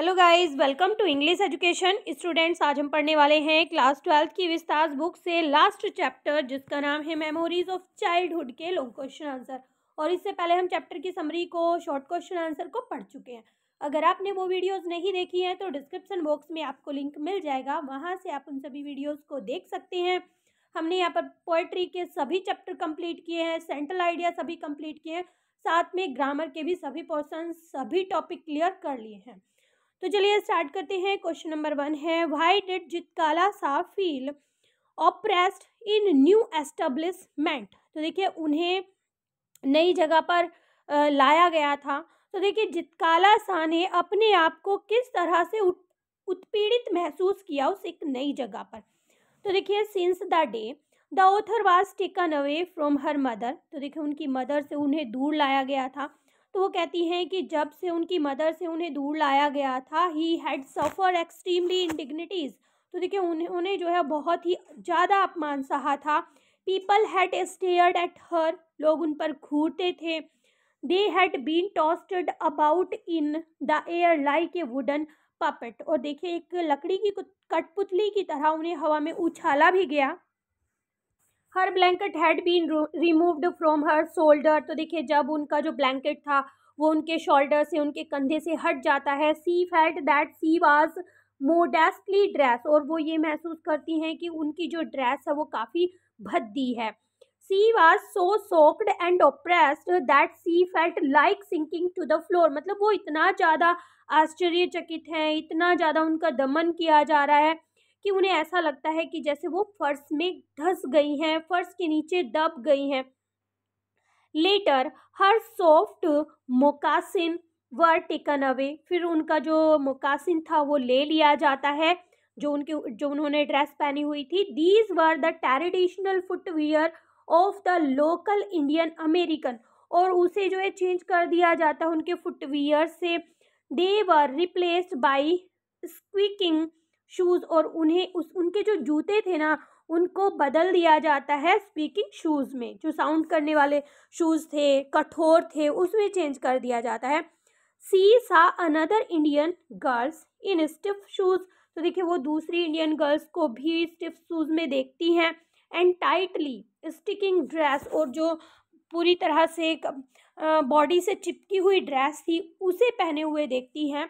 hello guys welcome to English education students आज हम पढ़ने वाले हैं क्लास ट्वेल्थ की विस्तार बुक से लास्ट चैप्टर जिसका नाम है मेमोरीज ऑफ चाइल्डहुड के लॉन्ग क्वेश्चन आंसर और इससे पहले हम चैप्टर की समरी को शॉर्ट क्वेश्चन आंसर को पढ़ चुके हैं अगर आपने वो वीडियोस नहीं देखी हैं तो डिस्क्रिप्शन बॉक्स में आपको लिंक मिल जाएगा वहाँ से आप उन सभी वीडियोज़ को देख सकते हैं हमने यहाँ पर पोइट्री के सभी चैप्टर कम्प्लीट किए हैं सेंट्रल आइडिया सभी कम्प्लीट किए हैं साथ में ग्रामर के भी सभी पोर्सन सभी टॉपिक क्लियर कर लिए हैं तो चलिए स्टार्ट करते हैं क्वेश्चन नंबर वन है why did Zitkala Sa feel oppressed in new establishment तो देखिए उन्हें नई जगह पर लाया गया था तो देखिए जितकाला सा ने अपने आप को किस तरह से उत्पीड़ित महसूस किया उस एक नई जगह पर तो देखिए since the day the author was taken away from her mother तो देखिए उनकी मदर से उन्हें दूर लाया गया था तो वो कहती हैं कि जब से उनकी मदर से उन्हें दूर लाया गया था ही हैड सफ़र एक्सट्रीमली इंडिग्निटीज़ तो देखिए उन्हें उन्हें जो है बहुत ही ज़्यादा अपमान सहा था people had stared at her लोग उन पर घूरते थे they had been tossed about in the air like a wooden puppet और देखिए एक लकड़ी की कठपुतली की तरह उन्हें हवा में उछाला भी गया her blanket had been removed from her shoulder तो देखिए जब उनका जो ब्लैंकेट था वो उनके शोल्डर से उनके कंधे से हट जाता है she felt that she was modestly dress और वो ये महसूस करती हैं कि उनकी जो ड्रेस है वो काफ़ी भद्दी है she was so shocked and oppressed that she felt like sinking to the floor मतलब वो इतना ज़्यादा आश्चर्यचकित हैं इतना ज़्यादा उनका दमन किया जा रहा है कि उन्हें ऐसा लगता है कि जैसे वो फर्श में धस गई हैं फर्श के नीचे दब गई हैं later her soft moccasin were taken away फिर उनका जो मोकासिन था वो ले लिया जाता है जो उनके जो उन्होंने ड्रेस पहनी हुई थी these were the traditional footwear of the local Indian American और उसे जो है चेंज कर दिया जाता है उनके फुटवियर से they were replaced by squeaking shoes और उन्हें उस उनके जो जूते थे ना उनको बदल दिया जाता है स्पीकिंग शूज़ में जो साउंड करने वाले शूज़ थे कठोर थे उसमें चेंज कर दिया जाता है she saw another Indian girls in stiff shoes तो देखिए वो दूसरी इंडियन गर्ल्स को भी स्टिफ शूज़ में देखती हैं एंड टाइटली स्टिकिंग ड्रेस और जो पूरी तरह से बॉडी से चिपकी हुई ड्रेस थी उसे पहने हुए देखती हैं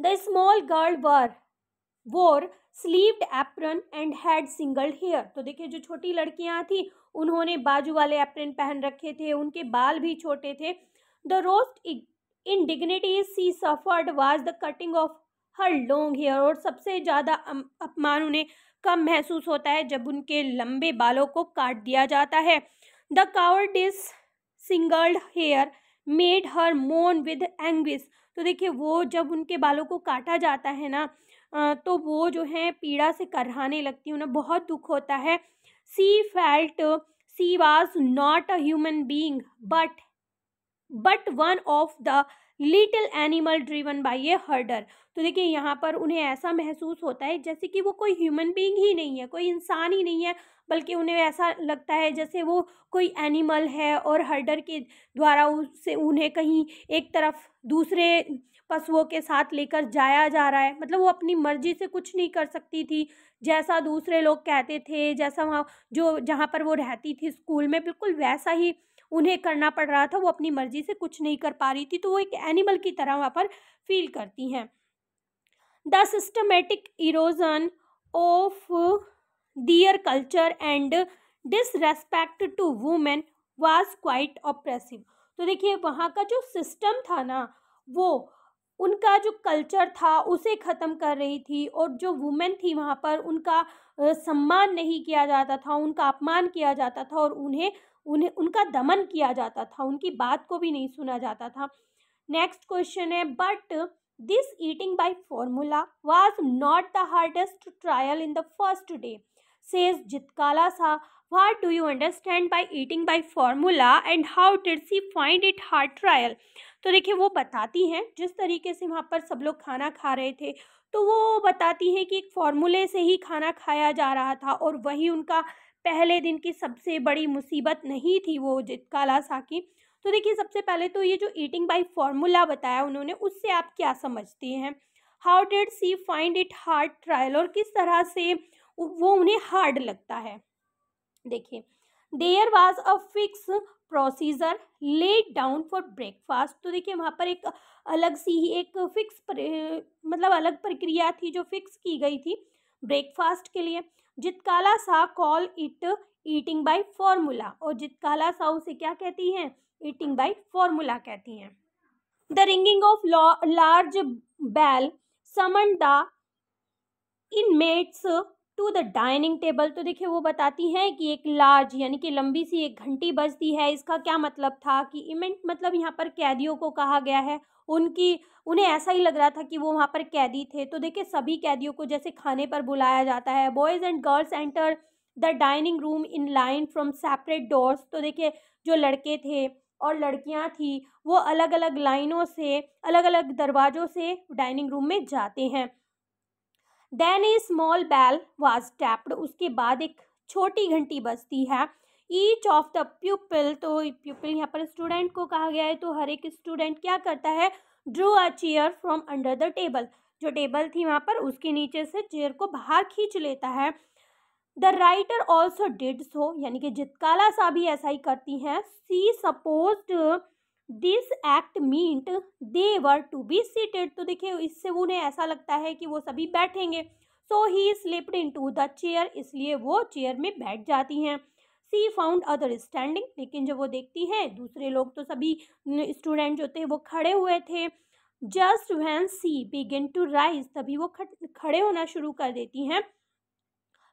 the small girl were wore sleeved apron and had single hair तो देखिए जो छोटी लड़कियां थी उन्होंने बाजू वाले एप्रन पहन रखे थे उनके बाल भी छोटे थे the worst indignity she suffered was the cutting of her long hair और सबसे ज़्यादा अपमान उन्हें कम महसूस होता है जब उनके लंबे बालों को काट दिया जाता है the coward is shingled hair made her moan with anguish तो देखिए वो जब उनके बालों को काटा जाता है ना तो वो जो है पीड़ा से करहाने लगती उन्हें बहुत दुख होता है she felt she was not a human being but but one of the little animal driven by a herder तो देखिए यहाँ पर उन्हें ऐसा महसूस होता है जैसे कि वो कोई ह्यूमन बीइंग ही नहीं है कोई इंसान ही नहीं है बल्कि उन्हें ऐसा लगता है जैसे वो कोई एनिमल है और हर्डर के द्वारा उससे उन्हें कहीं एक तरफ दूसरे पशुओं के साथ लेकर जाया जा रहा है मतलब वो अपनी मर्जी से कुछ नहीं कर सकती थी जैसा दूसरे लोग कहते थे जैसा वहाँ जो जहाँ पर वो रहती थी स्कूल में बिल्कुल वैसा ही उन्हें करना पड़ रहा था वो अपनी मर्जी से कुछ नहीं कर पा रही थी तो वो एक एनिमल की तरह वहाँ पर फील करती हैं the systematic erosion of their culture and disrespect to women was quite oppressive तो देखिए वहाँ का जो सिस्टम था ना वो उनका जो कल्चर था उसे ख़त्म कर रही थी और जो वुमेन थी वहाँ पर उनका सम्मान नहीं किया जाता था उनका अपमान किया जाता था और उन्हें उन्हें उनका दमन किया जाता था उनकी बात को भी नहीं सुना जाता था नेक्स्ट क्वेश्चन है but this eating by formula was not the hardest trial in the first day says Zitkala Sa what do you understand by eating by formula and how did she find it hard trial तो देखिए वो बताती हैं जिस तरीके से वहाँ पर सब लोग खाना खा रहे थे तो वो बताती हैं कि एक फॉर्मूले से ही खाना खाया जा रहा था और वही उनका पहले दिन की सबसे बड़ी मुसीबत नहीं थी वो काला की तो देखिए सबसे पहले तो ये जो ईटिंग बाई फार्मूला बताया उन्होंने उससे आप क्या समझती हैं how did she find it hard trial और किस तरह से वो उन्हें हार्ड लगता है देखिए there was a fix procedure laid down for breakfast तो देखिए वहाँ पर एक अलग सी ही एक फिक्स मतलब अलग प्रक्रिया थी जो फिक्स की गई थी ब्रेकफास्ट के लिए Zitkala Sa call it eating by formula और जितकाला सा उसे क्या कहती हैं ईटिंग बाई फॉर्मूला कहती हैं the ringing of law large bell summon the inmates to the dining table तो देखिए वो बताती हैं कि एक लार्ज यानी कि लंबी सी एक घंटी बजती है इसका क्या मतलब था कि इमेंट मतलब यहाँ पर कैदियों को कहा गया है उनकी उन्हें ऐसा ही लग रहा था कि वो वहाँ पर कैदी थे तो देखिए सभी कैदियों को जैसे खाने पर बुलाया जाता है boys and girls enter the dining room in line from separate doors तो देखिए जो लड़के थे और लड़कियां थी वो अलग अलग लाइनों से अलग अलग दरवाज़ों से डाइनिंग रूम में जाते हैं then a small bell was tapped उसके बाद एक छोटी घंटी बजती है ईच ऑफ द प्यूपल तो प्यूपल यहाँ पर स्टूडेंट को कहा गया है तो हर एक स्टूडेंट क्या करता है drew a chair from under the table जो टेबल थी वहाँ पर उसके नीचे से चेयर को बाहर खींच लेता है the writer also did so यानी कि जितकाला सा भी ऐसा ही करती हैं she suppose this act meet they were to be seated तो देखिए इससे उन्हें ऐसा लगता है कि वो सभी बैठेंगे so he slipped into the chair इसलिए वो चेयर में बैठ जाती हैं सी फाउंड अदर स्टैंडिंग लेकिन जब वो देखती हैं दूसरे लोग तो सभी स्टूडेंट जो थे वो खड़े हुए थे just when she begin to rise तभी वो खड़े होना शुरू कर देती हैं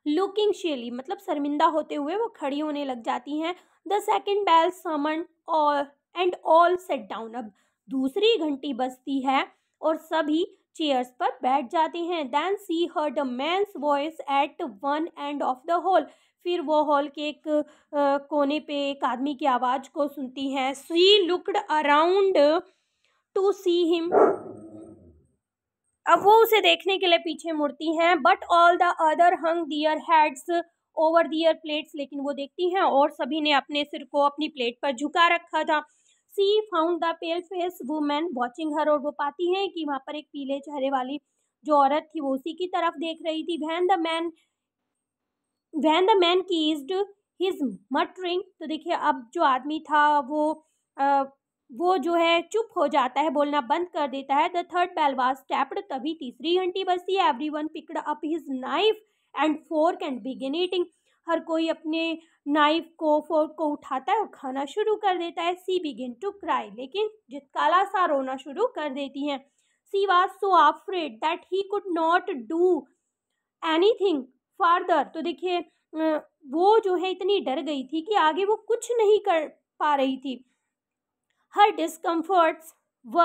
लुकिंग शेली मतलब शर्मिंदा होते हुए वो खड़ी होने लग जाती हैं द सेकेंड बैल समन और एंड ऑल सेट डाउन अब दूसरी घंटी बजती है और सभी चेयर्स पर बैठ जाते हैं then she heard man's voice at one end of the hall फिर वो हॉल के एक आ, कोने पे एक आदमी की आवाज़ को सुनती हैं she looked around to see him अब वो उसे देखने के लिए पीछे मुड़ती हैं but all the other hung their heads over their plates लेकिन वो देखती हैं और सभी ने अपने सिर को अपनी प्लेट पर झुका रखा था she found the pale face woman watching her और वो पाती हैं कि वहाँ पर एक पीले चेहरे वाली जो औरत थी वो उसी की तरफ देख रही थी when the man when the man ceased his muttering तो देखिए अब जो आदमी था वो आ, वो जो है चुप हो जाता है बोलना बंद कर देता है द थर्ड बैलवास टैप्ड तभी तीसरी घंटी बजती है every one picked up his knife and fork and begin eating हर कोई अपने नाइफ को फोर्क को उठाता है और खाना शुरू कर देता है सी बिगिन टू क्राई लेकिन जितकाला सा रोना शुरू कर देती हैं she was so afraid that he could not do anything farther तो देखिए वो जो है इतनी डर गई थी कि आगे वो कुछ नहीं कर पा रही थी हर डिस्कम्फर्ट्स व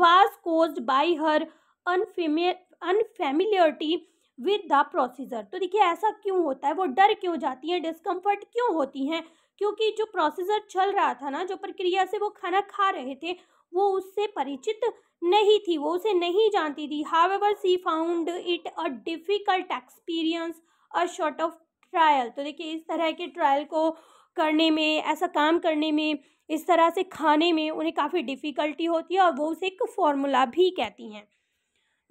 was caused by her unfamiliarity with the procedure तो देखिए ऐसा क्यों होता है वो डर क्यों जाती हैं डिस्कम्फर्ट क्यों होती हैं क्योंकि जो प्रोसीजर चल रहा था ना जो प्रक्रिया से वो खाना खा रहे थे वो उससे परिचित नहीं थी वो उसे नहीं जानती थी however she found it a difficult experience a short of trial तो देखिए इस तरह के ट्रायल को करने में ऐसा काम करने में इस तरह से खाने में उन्हें काफ़ी डिफ़िकल्टी होती है और वो उसे एक फॉर्मूला भी कहती हैं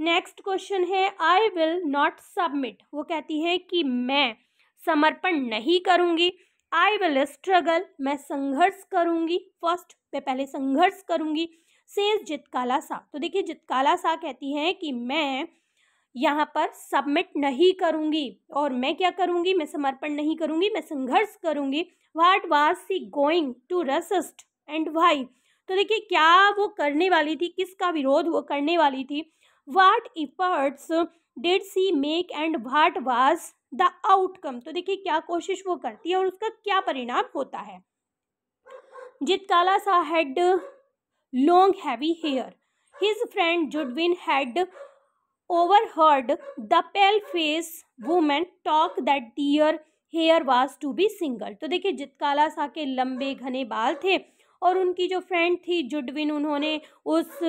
नेक्स्ट क्वेश्चन है आई विल नॉट सबमिट वो कहती है कि मैं समर्पण नहीं करूँगी आई विल स्ट्रगल मैं संघर्ष करूँगी फर्स्ट पे पहले संघर्ष करूँगी सेज जितकाला सा तो देखिए जितकाला सा कहती है कि मैं यहाँ पर सबमिट नहीं करूँगी और मैं क्या करूँगी मैं समर्पण नहीं करूँगी मैं संघर्ष करूँगी what was she going to resist and why तो देखिए क्या वो करने वाली थी किसका विरोध वो करने वाली थी what efforts did she make and what was the outcome तो देखिए क्या कोशिश वो करती है और उसका क्या परिणाम होता है Zitkala Sa had long heavy hair his friend Judewin had overheard the pale face woman talk that their hair was to be single तो देखिए जितकाला सा के लंबे घने बाल थे और उनकी जो फ्रेंड थी जुडविन उन्होंने उस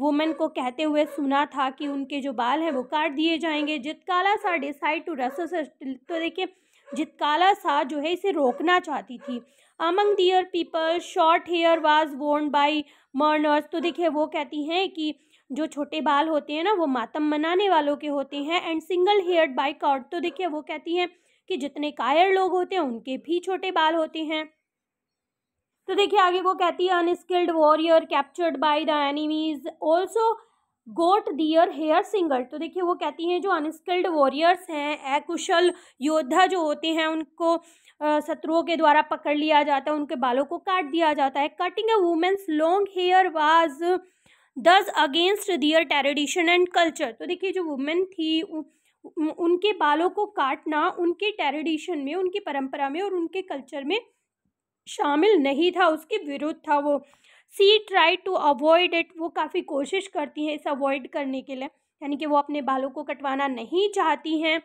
वुमेन को कहते हुए सुना था कि उनके जो बाल हैं वो काट दिए जाएंगे जितकाला सा डिसाइड टू रस तो देखिए जितकाला सा जो है इसे रोकना चाहती थी among their people short hair was worn by mourners तो देखिए वो कहती हैं कि जो छोटे बाल होते हैं ना वो मातम मनाने वालों के होते हैं and single haired by cowards तो देखिए वो कहती हैं कि जितने कायर लोग होते हैं उनके भी छोटे बाल होते हैं तो देखिए आगे वो कहती है unskilled warrior captured by the enemies also got their hair singer तो देखिए वो कहती हैं जो अनस्किल्ड वॉरियर्स हैं अकुशल योद्धा जो होते हैं उनको शत्रुओं के द्वारा पकड़ लिया जाता है उनके बालों को काट दिया जाता है cutting a woman's long hair was thus against their tradition and culture तो देखिए जो वुमेन थी उ, उनके बालों को काटना उनके टेरिडिशन में उनकी परंपरा में और उनके कल्चर में शामिल नहीं था उसके विरुद्ध था वो she try to avoid it वो काफ़ी कोशिश करती हैं इसे अवॉइड करने के लिए यानी कि वो अपने बालों को कटवाना नहीं चाहती हैं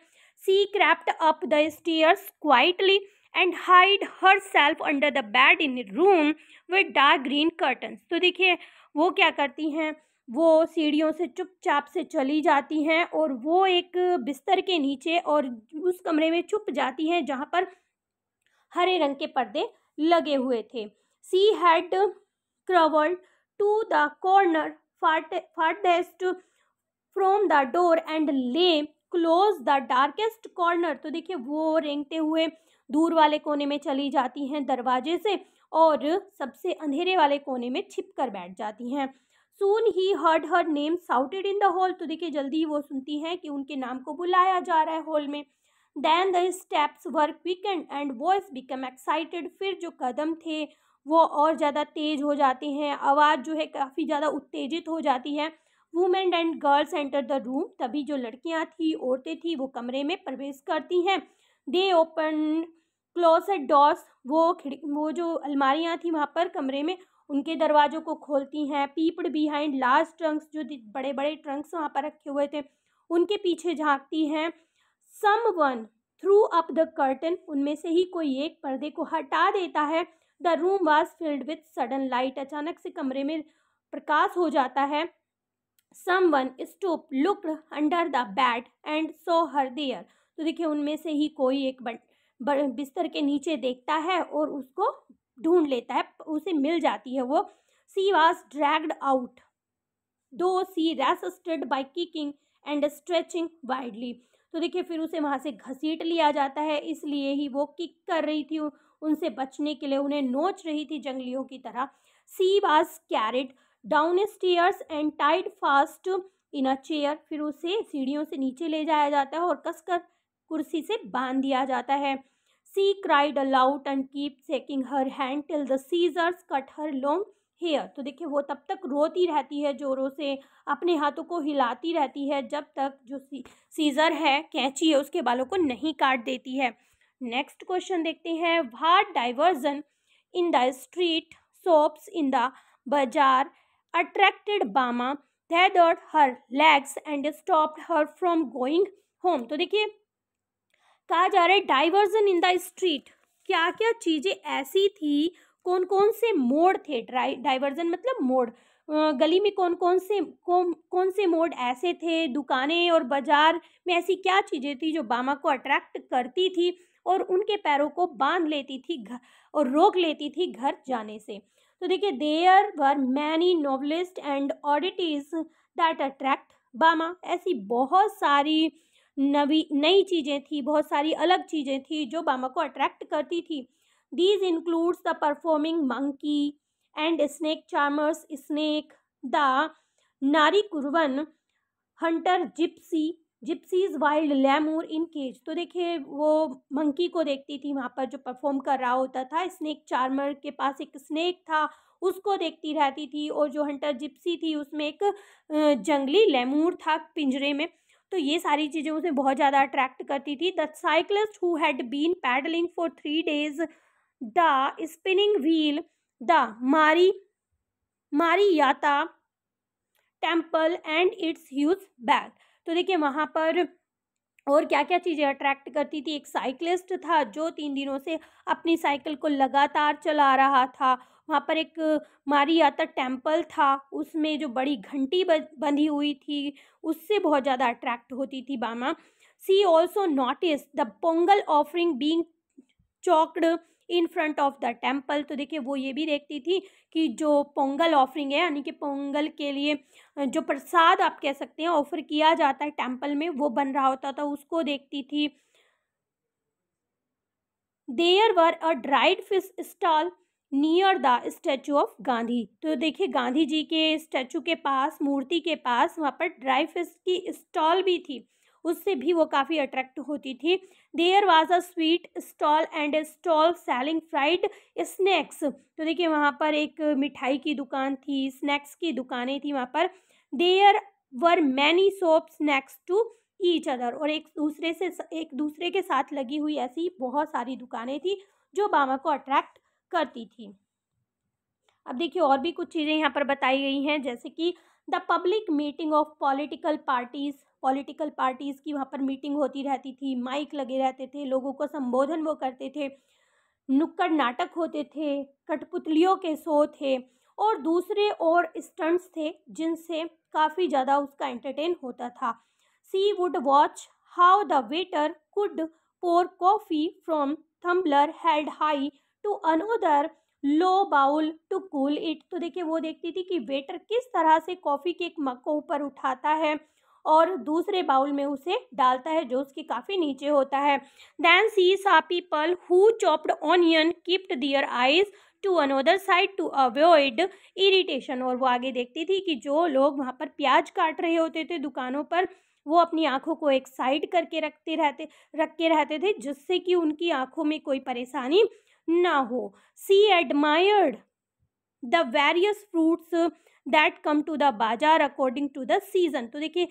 she crept up the stairs quietly and hide herself under the bed in room with dark green curtains तो देखिए वो क्या करती हैं वो सीढ़ियों से चुपचाप से चली जाती हैं और वो एक बिस्तर के नीचे और उस कमरे में छुप जाती हैं जहाँ पर हरे रंग के पर्दे लगे हुए थे she had crawled to the corner farthest from the door and lay close the darkest corner तो देखिए वो रेंगते हुए दूर वाले कोने में चली जाती हैं दरवाजे से और सबसे अंधेरे वाले कोने में छिप कर बैठ जाती हैं soon he heard her name shouted in the hall तो देखिए जल्दी वो सुनती हैं कि उनके नाम को बुलाया जा रहा है हॉल में then the steps were quick and voice become excited फिर जो कदम थे वो और ज़्यादा तेज़ हो जाते हैं आवाज़ जो है काफ़ी ज़्यादा उत्तेजित हो जाती है women and girls enter the room तभी जो लड़कियाँ थी औरतें थी वो कमरे में प्रवेश करती हैं दे ओपन क्लोसेट डॉस वो खिड़ वो जो अलमारियाँ थी वहाँ पर कमरे में उनके दरवाज़ों को खोलती हैं पीपड बिहाइंड लार्ज ट्रंक्स जो बड़े बड़े ट्रंक्स वहाँ पर रखे हुए थे उनके पीछे झांकती हैं someone threw up the curtain उनमें से ही कोई एक पर्दे को हटा देता है the room was filled with sudden light अचानक से कमरे में प्रकाश हो जाता है someone stoop look under the bed and saw her there तो देखिए उनमें से ही कोई एक बिस्तर के नीचे देखता है और उसको ढूंढ लेता है उसे मिल जाती है वो सी was dragged out though she resisted by kicking and stretching widely तो देखिए फिर उसे वहाँ से घसीट लिया जाता है इसलिए ही वो किक कर रही थी उनसे बचने के लिए उन्हें नोच रही थी जंगलियों की तरह she was carried down stairs and tied fast in a chair फिर उसे सीढ़ियों से नीचे ले जाया जाता है और कसकर कुर्सी से बांध दिया जाता है she cried aloud and keep shaking her hand till the scissors cut her long hair तो देखिए वो तब तक रोती रहती है जोरों से अपने हाथों को हिलाती रहती है जब तक जो सी, सीज़र है कैंची है उसके बालों को नहीं काट देती है नेक्स्ट क्वेश्चन देखते हैं what diversion in the street shops in the bazaar attracted Bama dawdled her legs and stopped her from going home तो देखिए कहा जा रहा है डाइवर्जन इन द स्ट्रीट क्या क्या चीज़ें ऐसी थी कौन कौन से मोड़ थे डाइवर्जन मतलब मोड़ गली में कौन कौन से कौन कौन से मोड ऐसे थे दुकानें और बाजार में ऐसी क्या चीज़ें थी जो बामा को अट्रैक्ट करती थी और उनके पैरों को बांध लेती थी और रोक लेती थी घर जाने से तो देखिए there were many novelties and oddities that attract Bama ऐसी बहुत सारी नवी नई चीज़ें थी बहुत सारी अलग चीज़ें थी जो बामा को अट्रैक्ट करती थी These includes the performing monkey and snake charmers snake, the Kuravan hunter gypsy gypsies wild lemur in cage तो देखिए वो मंकी को देखती थी वहाँ पर जो परफॉर्म कर रहा होता था स्नैक चार्मर के पास एक स्नैक था उसको देखती रहती थी और जो हंटर जिप्सी थी उसमें एक जंगली लेमूर था पिंजरे में तो ये सारी चीज़ें उसे बहुत ज़्यादा अट्रैक्ट करती थी the cyclist who had been pedalling for three days the spinning wheel the Mari Mariyatha temple and its huge bag तो देखिए वहाँ पर और क्या क्या चीज़ें अट्रैक्ट करती थी एक साइकिलिस्ट था जो तीन दिनों से अपनी साइकिल को लगातार चला रहा था वहाँ पर एक मारियाता टेम्पल था उसमें जो बड़ी घंटी बंधी हुई थी उससे बहुत ज़्यादा अट्रैक्ट होती थी Bama she also notice the Pongal offering being cooked in front of the temple तो देखिए वो ये भी देखती थी कि जो पोंगल ऑफरिंग है यानी कि पोंगल के लिए जो प्रसाद आप कह सकते हैं ऑफर किया जाता है टेम्पल में वो बन रहा होता था उसको देखती थी there were a dried fish stall near the statue of Gandhi तो देखिए गांधी जी के स्टैचू के पास मूर्ति के पास वहाँ पर ड्राई फिश की स्टॉल भी थी उससे भी वो काफ़ी अट्रैक्ट होती थी there was a sweet stall and stall selling fried snacks तो देखिए वहाँ पर एक मिठाई की दुकान थी स्नैक्स की दुकानें थी वहाँ पर there were many shop snacks to each other और एक दूसरे से एक दूसरे के साथ लगी हुई ऐसी बहुत सारी दुकानें थी जो बामा को अट्रैक्ट करती थी अब देखिए और भी कुछ चीज़ें यहाँ पर बताई गई हैं जैसे कि the public meeting of political parties political parties की वहाँ पर मीटिंग होती रहती थी माइक लगे रहते थे लोगों को संबोधन वो करते थे नुक्कड़ नाटक होते थे कठपुतलियों के शो थे और दूसरे और स्टंट्स थे जिनसे काफ़ी ज़्यादा उसका एंटरटेन होता था she would watch how the waiter could pour coffee from tumbler held high to another low bowl to cool it तो देखिए वो देखती थी कि वेटर किस तरह से कॉफ़ी के एक मग को ऊपर उठाता है और दूसरे बाउल में उसे डालता है जो उसके काफ़ी नीचे होता है then she saw people who chopped onion keeped their eyes to another side to avoid irritation और वो आगे देखती थी कि जो लोग वहाँ पर प्याज काट रहे होते थे दुकानों पर वो अपनी आँखों को एक साइड करके रखते रहते रख के रहते थे जिससे कि उनकी आँखों में कोई परेशानी ना हो she admired the various fruits that come to the bazaar according to the season तो देखिए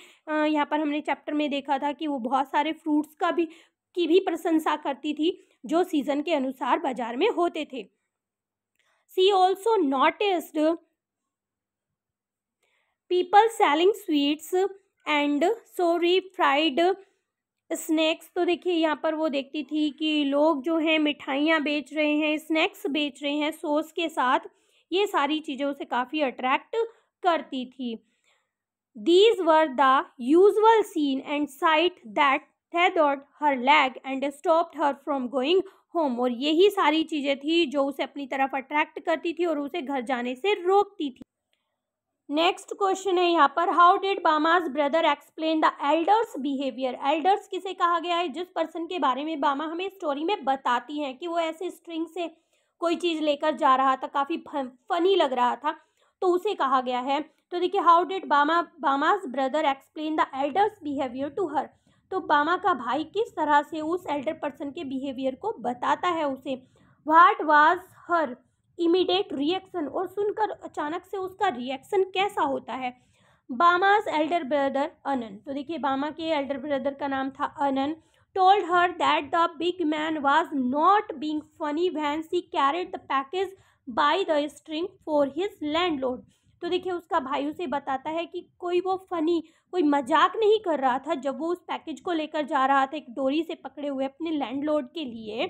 यहाँ पर हमने चैप्टर में देखा था कि वो बहुत सारे फ्रूट्स का भी की भी प्रशंसा करती थी जो सीज़न के अनुसार बाजार में होते थे she also noticed people selling sweets and savoury fried snacks तो देखिए यहाँ पर वो देखती थी कि लोग जो हैं मिठाइयाँ बेच रहे हैं स्नैक्स बेच रहे हैं सॉस के साथ ये सारी चीज़ें उसे काफ़ी अट्रैक्ट करती थी these were the usual scene and sight that dot her leg and stopped her from going home और यही सारी चीज़ें थी जो उसे अपनी तरफ अट्रैक्ट करती थी और उसे घर जाने से रोकती थी नेक्स्ट क्वेश्चन है यहाँ पर how did Bama's brother explain the elders behaviour elders किसे कहा गया है जिस पर्सन के बारे में बामा हमें स्टोरी में बताती हैं कि वो ऐसे स्ट्रिंग से कोई चीज़ लेकर जा रहा था काफ़ी फनी लग रहा था तो उसे कहा गया है तो देखिए how did Bama Bama's brother explain the elders behaviour to her तो बामा का भाई किस तरह से उस एल्डर पर्सन के बिहेवियर को बताता है उसे what was her immediate reaction और सुनकर अचानक से उसका रिएक्शन कैसा होता है बामाज एल्डर ब्रदर अनन तो देखिए बामा के एल्डर ब्रदर का नाम था Annan told her that the big man was not being funny when she carried the package by the string for his load तो देखिए उसका भाई उसे बताता है कि कोई वो फनी कोई मजाक नहीं कर रहा था जब वो उस पैकेज को लेकर जा रहा था एक डोरी से पकड़े हुए अपने लोड के लिए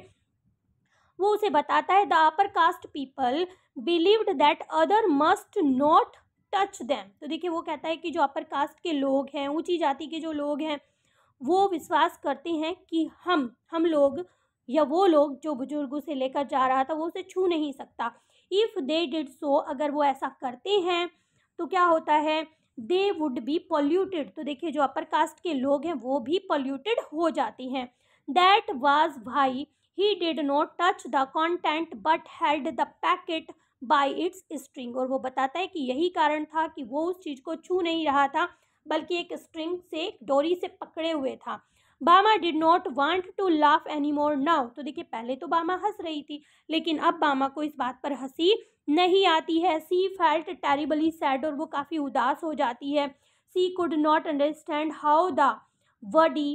वो उसे बताता है the upper caste people believed that other must not touch them तो देखिए वो कहता है कि जो अपर कास्ट के लोग हैं ऊंची जाति के जो लोग हैं वो विश्वास करते हैं कि हम हम लोग या वो लोग जो बुजुर्ग उसे लेकर जा रहा था वो उसे छू नहीं सकता इफ़ दे डिड सो अगर वो ऐसा करते हैं तो क्या होता है दे वुड बी पोल्यूटेड तो देखिए जो अपर कास्ट के लोग हैं वो भी पोल्यूटेड हो जाते हैं that was why he did not touch the content but held the packet by its string और वो बताता है कि यही कारण था कि वो उस चीज़ को छू नहीं रहा था बल्कि एक स्ट्रिंग से डोरी से पकड़े हुए था Bama did not want to laugh any more now तो देखिए पहले तो बामा हंस रही थी लेकिन अब बामा को इस बात पर हंसी नहीं आती है सी फेल्ट टेरिबली सैड और वो काफ़ी उदास हो जाती है she could not understand how the vadai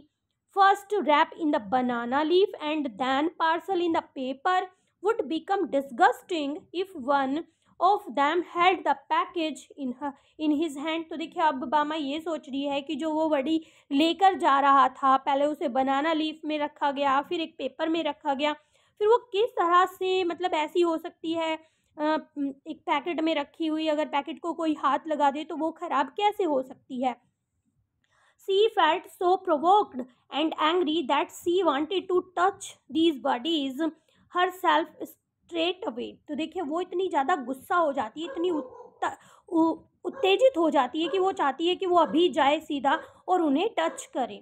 first wrap in the banana leaf and then parcel in the paper would become disgusting if one of them held the package in in his hand तो देखिए अब बामा ये सोच रही है कि जो वो वडी लेकर जा रहा था पहले उसे बनाना लीफ में रखा गया फिर एक पेपर में रखा गया फिर वो किस तरह से मतलब ऐसी हो सकती है एक पैकेट में रखी हुई अगर पैकेट को कोई हाथ लगा दे तो वो ख़राब कैसे हो सकती है she felt so provoked and angry that she wanted to touch these vadais herself straight away तो देखिए वो इतनी ज़्यादा गुस्सा हो जाती है इतनी उत्तेजित हो जाती है कि वो चाहती है कि वो अभी जाए सीधा और उन्हें टच करे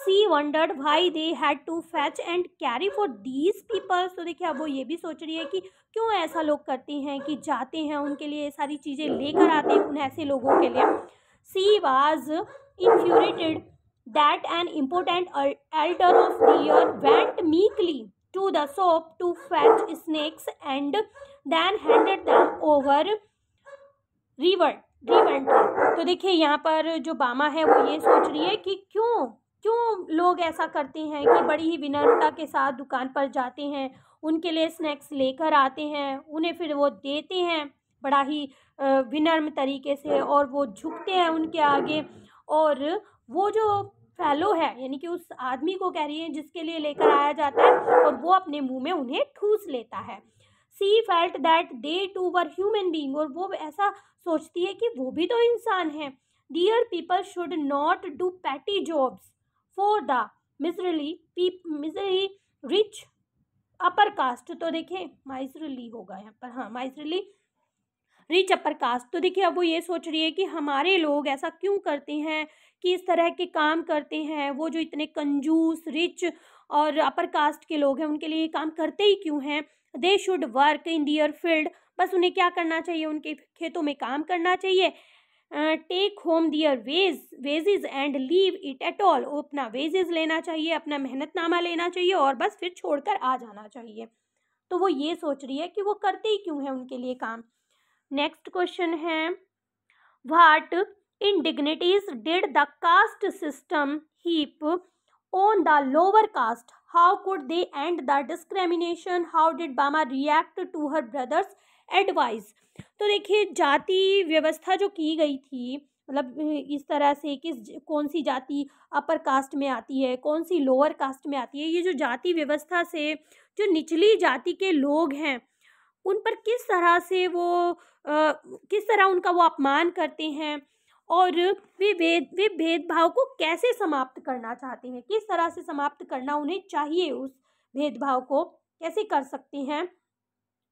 she wondered why they had to fetch and carry for these peoples तो देखिए अब वो ये भी सोच रही है कि क्यों ऐसा लोग करते हैं कि जाते हैं उनके लिए ये सारी चीज़ें लेकर आते हैं उन ऐसे लोगों के लिए she was infuriated that an important elder of the year went meekly to the soap to fetch snakes and then handed them over river reverently तो देखिए यहाँ पर जो बामा है वो ये सोच रही है कि क्यों क्यों लोग ऐसा करते हैं कि बड़ी ही विनम्रता के साथ दुकान पर जाते हैं उनके लिए स्नैक्स लेकर आते हैं उन्हें फिर वो देते हैं बड़ा ही विनम्र तरीके से और वो झुकते हैं उनके आगे और वो जो फैलो है यानी कि उस आदमी को कह रही है जिसके लिए लेकर आया जाता है और वो अपने मुंह में उन्हें ठूस लेता है she felt that they too were human being और वो ऐसा सोचती है कि वो भी तो इंसान है their people should not do petty jobs for the miserly miserly rich upper caste तो देखिए माइजरली होगा यहाँ पर हाँ माइजरली रिच अपर कास्ट तो देखिए अब वो ये सोच रही है कि हमारे लोग ऐसा क्यों करते हैं किस तरह के काम करते हैं वो जो इतने कंजूस रिच और अपर कास्ट के लोग हैं उनके लिए काम करते ही क्यों हैं they should work in their field बस उन्हें क्या करना चाहिए उनके खेतों में काम करना चाहिए take home their wage wages and leave it at all अपना वेजेज लेना चाहिए अपना मेहनतनामा लेना चाहिए और बस फिर छोड़कर आ जाना चाहिए तो वो ये सोच रही है कि वो करते ही क्यों है उनके लिए काम नेक्स्ट क्वेश्चन है what indignities did the caste system heap on the lower caste how could they and the discrimination how did Bama react to her brother's advice तो देखिए जाति व्यवस्था जो की गई थी मतलब इस तरह से किस कौन सी जाति अपर कास्ट में आती है कौन सी लोअर कास्ट में आती है ये जो जाति व्यवस्था से जो निचली जाति के लोग हैं उन पर किस तरह से वो आ, किस तरह उनका वो अपमान करते हैं और वे भेद वे भेदभाव को कैसे समाप्त करना चाहते हैं किस तरह से समाप्त करना उन्हें चाहिए उस भेदभाव को कैसे कर सकते हैं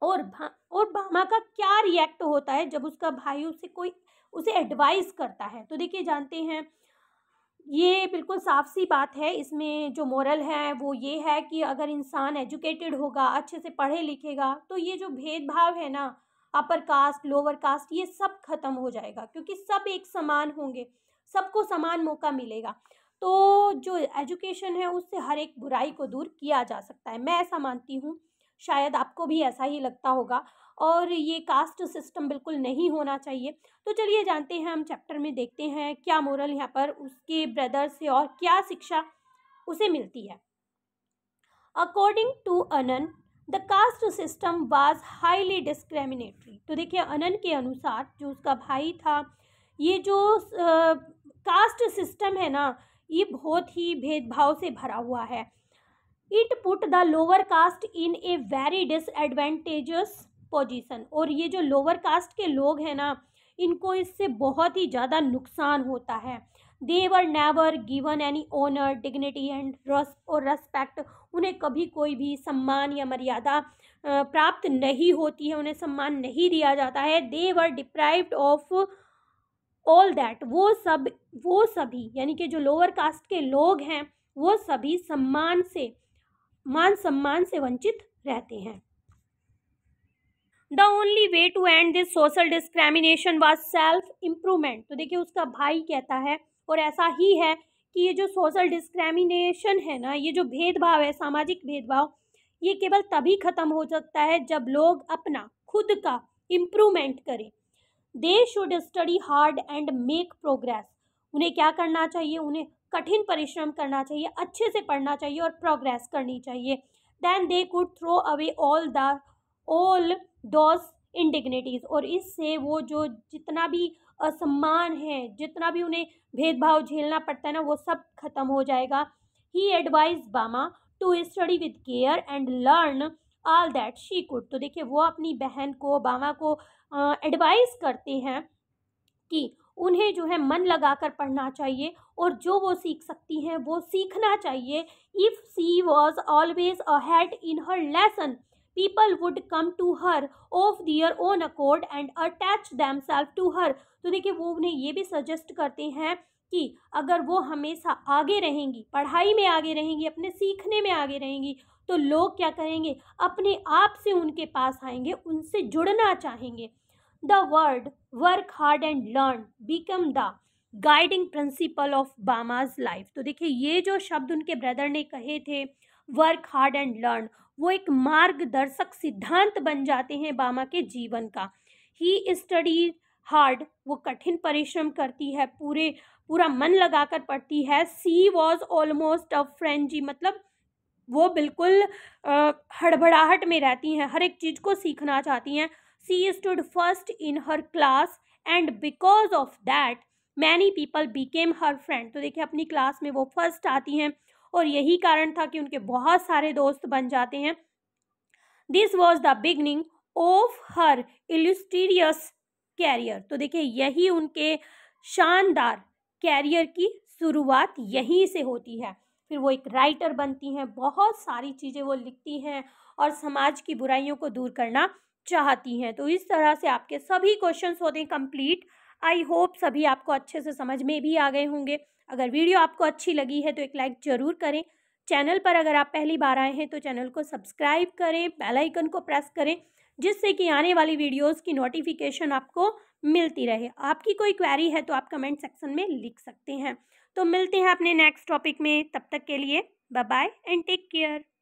और भा, और भामा का क्या रिएक्ट होता है जब उसका भाई उसे कोई उसे एडवाइस करता है तो देखिए जानते हैं ये बिल्कुल साफ सी बात है इसमें जो मॉरल है वो ये है कि अगर इंसान एजुकेटेड होगा अच्छे से पढ़े लिखेगा तो ये जो भेदभाव है ना अपर कास्ट लोअर कास्ट ये सब खत्म हो जाएगा क्योंकि सब एक समान होंगे सबको समान मौका मिलेगा तो जो एजुकेशन है उससे हर एक बुराई को दूर किया जा सकता है मैं ऐसा मानती हूँ शायद आपको भी ऐसा ही लगता होगा और ये कास्ट सिस्टम बिल्कुल नहीं होना चाहिए तो चलिए जानते हैं हम चैप्टर में देखते हैं क्या मोरल यहाँ पर उसके ब्रदर से और क्या शिक्षा उसे मिलती है अकॉर्डिंग टू अनन the caste system was highly discriminatory तो देखिए अनन के अनुसार जो उसका भाई था ये जो कास्ट uh, सिस्टम है ना ये बहुत ही भेदभाव से भरा हुआ है it put the lower caste in a very disadvantageous position और ये जो लोअर कास्ट के लोग हैं ना इनको इससे बहुत ही ज़्यादा नुकसान होता है they were never given any honour dignity and और रेस्पेक्ट उन्हें कभी कोई भी सम्मान या मर्यादा प्राप्त नहीं होती है उन्हें सम्मान नहीं दिया जाता है they were deprived of all that वो सब वो सभी यानी कि जो लोअर कास्ट के लोग हैं वो सभी सम्मान से मान सम्मान से वंचित रहते हैं the only way to end this social discrimination was self improvement तो देखिए उसका भाई कहता है और ऐसा ही है कि ये जो सोशल डिस्क्रिमिनेशन है ना ये जो भेदभाव है सामाजिक भेदभाव ये केवल तभी ख़त्म हो सकता है जब लोग अपना खुद का इम्प्रूवमेंट करें they should study hard and make progress उन्हें क्या करना चाहिए उन्हें कठिन परिश्रम करना चाहिए अच्छे से पढ़ना चाहिए और प्रोग्रेस करनी चाहिए then they could throw away all the all those indignities और इससे वो जो जितना भी असम्मान है जितना भी उन्हें भेदभाव झेलना पड़ता है ना वो सब खत्म हो जाएगा he advise Bama to study with care and learn all that she could तो देखिए वो अपनी बहन को बामा को एडवाइस करते हैं कि उन्हें जो है मन लगाकर पढ़ना चाहिए और जो वो सीख सकती हैं वो सीखना चाहिए if she was always ahead in her lesson would come to her of their own accord and attach them self to her तो देखिए वो उन्हें ये भी सजेस्ट करते हैं कि अगर वो हमेशा आगे रहेंगी पढ़ाई में आगे रहेंगी अपने सीखने में आगे रहेंगी तो लोग क्या करेंगे अपने आप से उनके पास आएंगे उनसे जुड़ना चाहेंगे the word work hard and learn become the guiding principle of Bama's life तो देखिए ये जो शब्द उनके ब्रदर ने कहे थे वर्क हार्ड एंड लर्न वो एक मार्गदर्शक सिद्धांत बन जाते हैं बामा के जीवन का ही स्टडीज हार्ड वो कठिन परिश्रम करती है पूरे पूरा मन लगाकर पढ़ती है she was almost a friend जी मतलब वो बिल्कुल हड़बड़ाहट में रहती हैं हर एक चीज़ को सीखना चाहती हैं she stood first in her class and because of that many people became her friend तो देखिए अपनी क्लास में वो फर्स्ट आती हैं और यही कारण था कि उनके बहुत सारे दोस्त बन जाते हैं this was the beginning of her illustrious career तो देखिए यही उनके शानदार कैरियर की शुरुआत यहीं से होती है फिर वो एक राइटर बनती हैं बहुत सारी चीज़ें वो लिखती हैं और समाज की बुराइयों को दूर करना चाहती हैं तो इस तरह से आपके सभी क्वेश्चन होते हैं कम्प्लीट आई होप सभी आपको अच्छे से समझ में भी आ गए होंगे अगर वीडियो आपको अच्छी लगी है तो एक लाइक ज़रूर करें चैनल पर अगर आप पहली बार आए हैं तो चैनल को सब्सक्राइब करें बेल आइकन को प्रेस करें जिससे कि आने वाली वीडियोस की नोटिफिकेशन आपको मिलती रहे आपकी कोई क्वेरी है तो आप कमेंट सेक्शन में लिख सकते हैं तो मिलते हैं अपने नेक्स्ट टॉपिक में तब तक के लिए bye bye and take care